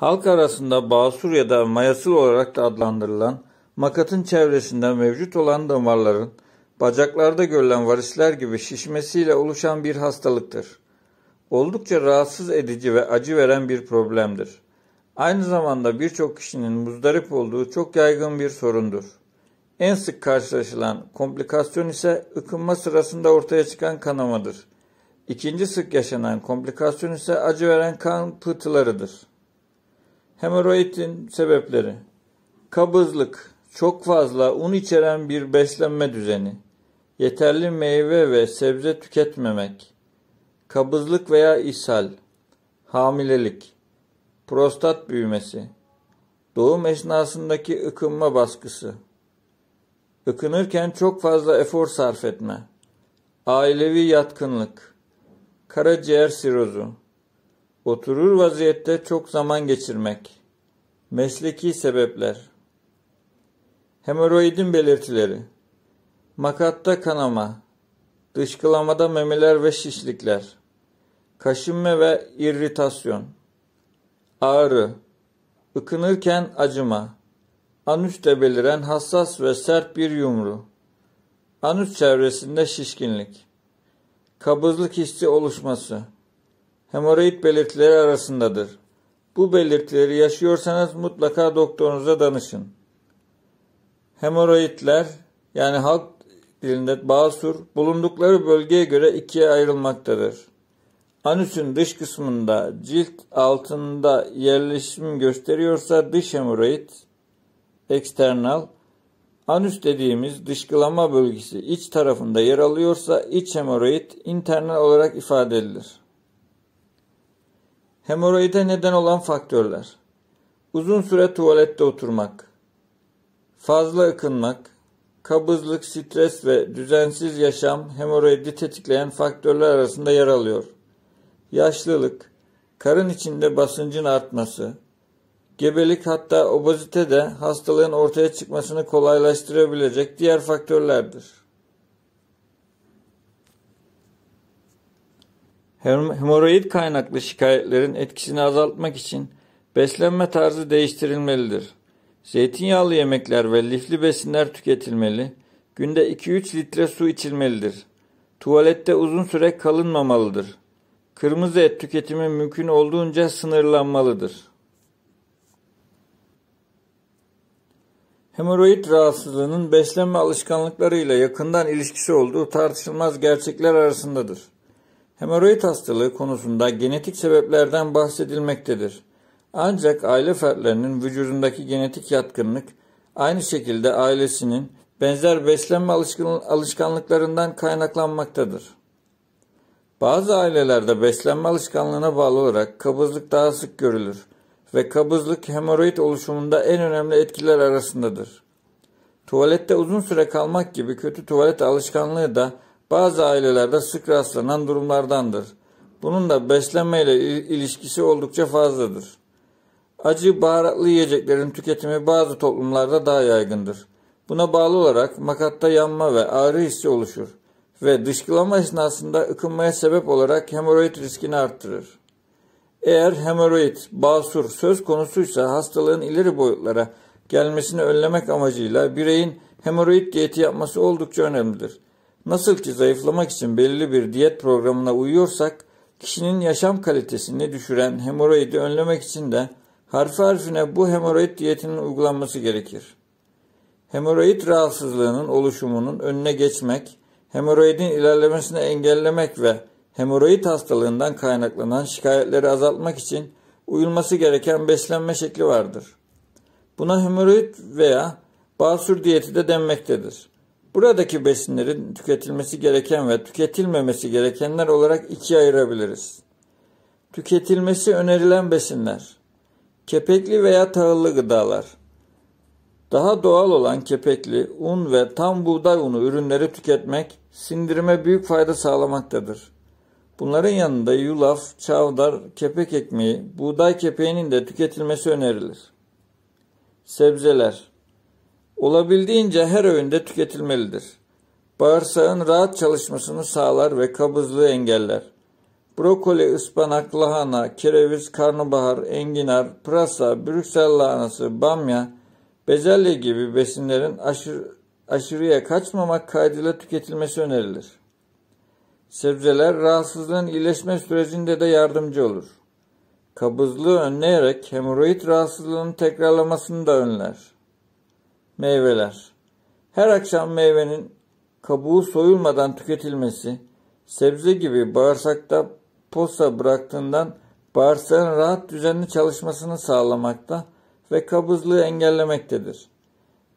halk arasında basur ya da mayasıl olarak da adlandırılan makatın çevresinde mevcut olan damarların bacaklarda görülen varisler gibi şişmesiyle oluşan bir hastalıktır. Oldukça rahatsız edici ve acı veren bir problemdir. Aynı zamanda birçok kişinin muzdarip olduğu çok yaygın bir sorundur. En sık karşılaşılan komplikasyon ise ıkınma sırasında ortaya çıkan kanamadır. İkinci sık yaşanan komplikasyon ise acı veren kan pıhtılarıdır. Hemoroidin sebepleri kabızlık, çok fazla un içeren bir beslenme düzeni, yeterli meyve ve sebze tüketmemek, kabızlık veya ishal, hamilelik, prostat büyümesi, doğum esnasındaki ıkınma baskısı, ıkınırken çok fazla efor sarf etme, ailevi yatkınlık, karaciğer sirozu, Oturur vaziyette çok zaman geçirmek. Mesleki sebepler. Hemoroidin belirtileri. Makatta kanama. Dışkılamada memeler ve şişlikler. Kaşınma ve irritasyon. Ağrı. ıkınırken acıma. Anüste beliren hassas ve sert bir yumru. Anüs çevresinde şişkinlik. Kabızlık hissi oluşması hemoroid belirtileri arasındadır. Bu belirtileri yaşıyorsanız mutlaka doktorunuza danışın. Hemoroidler yani halk dilinde basur bulundukları bölgeye göre ikiye ayrılmaktadır. Anüsün dış kısmında cilt altında yerleşim gösteriyorsa dış hemoroid, eksternal, anüs dediğimiz dışkılama bölgesi iç tarafında yer alıyorsa iç hemoroid internal olarak ifade edilir. Hemoroide neden olan faktörler. Uzun süre tuvalette oturmak, fazla ıkınmak, kabızlık, stres ve düzensiz yaşam hemoroidi tetikleyen faktörler arasında yer alıyor. Yaşlılık, karın içinde basıncın artması, gebelik hatta obezite de hastalığın ortaya çıkmasını kolaylaştırabilecek diğer faktörlerdir. hemoroid kaynaklı şikayetlerin etkisini azaltmak için beslenme tarzı değiştirilmelidir. Zeytinyağlı yemekler ve lifli besinler tüketilmeli, günde 2-3 litre su içilmelidir. Tuvalette uzun süre kalınmamalıdır. Kırmızı et tüketimi mümkün olduğunca sınırlanmalıdır. Hemoroid rahatsızlığının beslenme alışkanlıklarıyla yakından ilişkisi olduğu tartışılmaz gerçekler arasındadır. Hemoroid hastalığı konusunda genetik sebeplerden bahsedilmektedir. Ancak aile fertlerinin vücudundaki genetik yatkınlık aynı şekilde ailesinin benzer beslenme alışkanlıklarından kaynaklanmaktadır. Bazı ailelerde beslenme alışkanlığına bağlı olarak kabızlık daha sık görülür ve kabızlık hemoroid oluşumunda en önemli etkiler arasındadır. Tuvalette uzun süre kalmak gibi kötü tuvalet alışkanlığı da bazı ailelerde sık rastlanan durumlardandır. Bunun da beslenmeyle ilişkisi oldukça fazladır. Acı baharatlı yiyeceklerin tüketimi bazı toplumlarda daha yaygındır. Buna bağlı olarak makatta yanma ve ağrı hissi oluşur ve dışkılama esnasında ıkınmaya sebep olarak hemoroid riskini arttırır. Eğer hemoroid, basur söz konusuysa hastalığın ileri boyutlara gelmesini önlemek amacıyla bireyin hemoroid diyeti yapması oldukça önemlidir. Nasıl ki zayıflamak için belli bir diyet programına uyuyorsak, kişinin yaşam kalitesini düşüren hemoroidi önlemek için de harfi harfine bu hemoroid diyetinin uygulanması gerekir. Hemoroid rahatsızlığının oluşumunun önüne geçmek, hemoroidin ilerlemesini engellemek ve hemoroid hastalığından kaynaklanan şikayetleri azaltmak için uyulması gereken beslenme şekli vardır. Buna hemoroid veya basur diyeti de denmektedir. Buradaki besinlerin tüketilmesi gereken ve tüketilmemesi gerekenler olarak ikiye ayırabiliriz. Tüketilmesi önerilen besinler. Kepekli veya tahıllı gıdalar. Daha doğal olan kepekli, un ve tam buğday unu ürünleri tüketmek sindirime büyük fayda sağlamaktadır. Bunların yanında yulaf, çavdar, kepek ekmeği, buğday kepeğinin de tüketilmesi önerilir. Sebzeler olabildiğince her öğünde tüketilmelidir. Bağırsağın rahat çalışmasını sağlar ve kabızlığı engeller. Brokoli, ıspanak, lahana, kereviz, karnabahar, enginar, pırasa, Brüksel lahanası, bamya, bezelye gibi besinlerin aşırı, aşırıya kaçmamak kaydıyla tüketilmesi önerilir. Sebzeler rahatsızlığın iyileşme sürecinde de yardımcı olur. Kabızlığı önleyerek hemoroid rahatsızlığının tekrarlamasını da önler. Meyveler Her akşam meyvenin kabuğu soyulmadan tüketilmesi, sebze gibi bağırsakta posa bıraktığından bağırsağın rahat düzenli çalışmasını sağlamakta ve kabızlığı engellemektedir.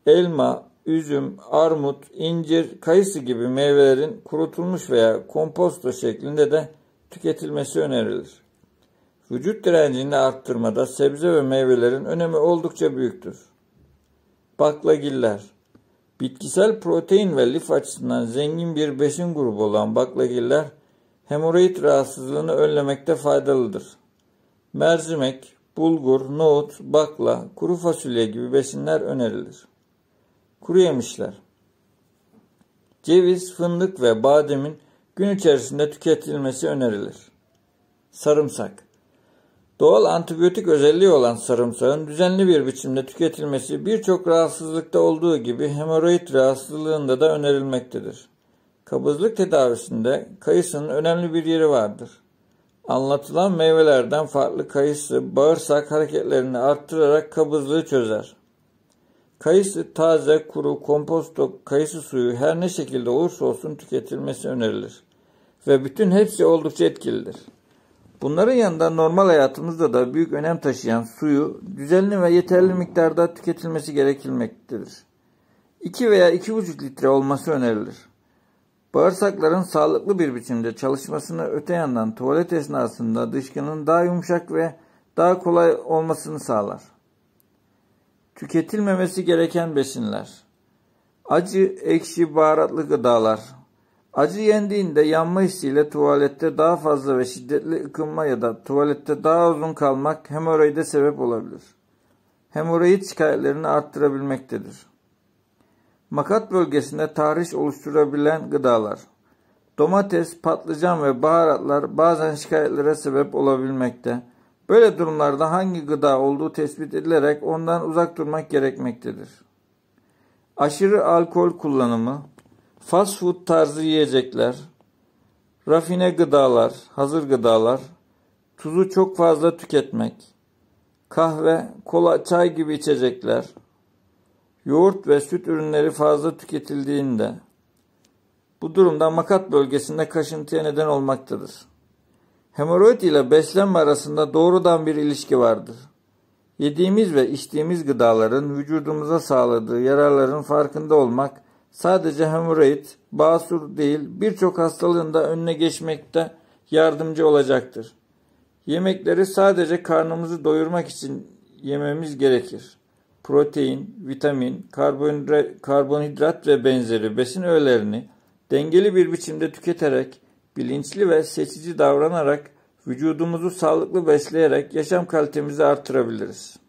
Elma, üzüm, armut, incir, kayısı gibi meyvelerin kurutulmuş veya komposto şeklinde de tüketilmesi önerilir. Vücut direncini arttırmada sebze ve meyvelerin önemi oldukça büyüktür baklagiller. Bitkisel protein ve lif açısından zengin bir besin grubu olan baklagiller hemoroid rahatsızlığını önlemekte faydalıdır. Mercimek, bulgur, nohut, bakla, kuru fasulye gibi besinler önerilir. Kuru yemişler Ceviz, fındık ve bademin gün içerisinde tüketilmesi önerilir. Sarımsak Doğal antibiyotik özelliği olan sarımsağın düzenli bir biçimde tüketilmesi birçok rahatsızlıkta olduğu gibi hemoroid rahatsızlığında da önerilmektedir. Kabızlık tedavisinde kayısının önemli bir yeri vardır. Anlatılan meyvelerden farklı kayısı bağırsak hareketlerini arttırarak kabızlığı çözer. Kayısı taze, kuru, komposto, kayısı suyu her ne şekilde olursa olsun tüketilmesi önerilir. Ve bütün hepsi oldukça etkilidir. Bunların yanında normal hayatımızda da büyük önem taşıyan suyu düzenli ve yeterli miktarda tüketilmesi gerekilmektedir. 2 veya 2,5 litre olması önerilir. Bağırsakların sağlıklı bir biçimde çalışmasını öte yandan tuvalet esnasında dışkının daha yumuşak ve daha kolay olmasını sağlar. Tüketilmemesi gereken besinler Acı, ekşi, baharatlı gıdalar Acı yendiğinde yanma hissiyle tuvalette daha fazla ve şiddetli ıkınma ya da tuvalette daha uzun kalmak hemoroide sebep olabilir. Hemoroid şikayetlerini arttırabilmektedir. Makat bölgesinde tahriş oluşturabilen gıdalar. Domates, patlıcan ve baharatlar bazen şikayetlere sebep olabilmekte. Böyle durumlarda hangi gıda olduğu tespit edilerek ondan uzak durmak gerekmektedir. Aşırı alkol kullanımı, fast food tarzı yiyecekler, rafine gıdalar, hazır gıdalar, tuzu çok fazla tüketmek, kahve, kola, çay gibi içecekler, yoğurt ve süt ürünleri fazla tüketildiğinde bu durumda makat bölgesinde kaşıntıya neden olmaktadır. Hemoroid ile beslenme arasında doğrudan bir ilişki vardır. Yediğimiz ve içtiğimiz gıdaların vücudumuza sağladığı yararların farkında olmak sadece hemoroid, basur değil birçok hastalığında da önüne geçmekte yardımcı olacaktır. Yemekleri sadece karnımızı doyurmak için yememiz gerekir. Protein, vitamin, karbonhidrat ve benzeri besin öğelerini dengeli bir biçimde tüketerek, bilinçli ve seçici davranarak, vücudumuzu sağlıklı besleyerek yaşam kalitemizi artırabiliriz.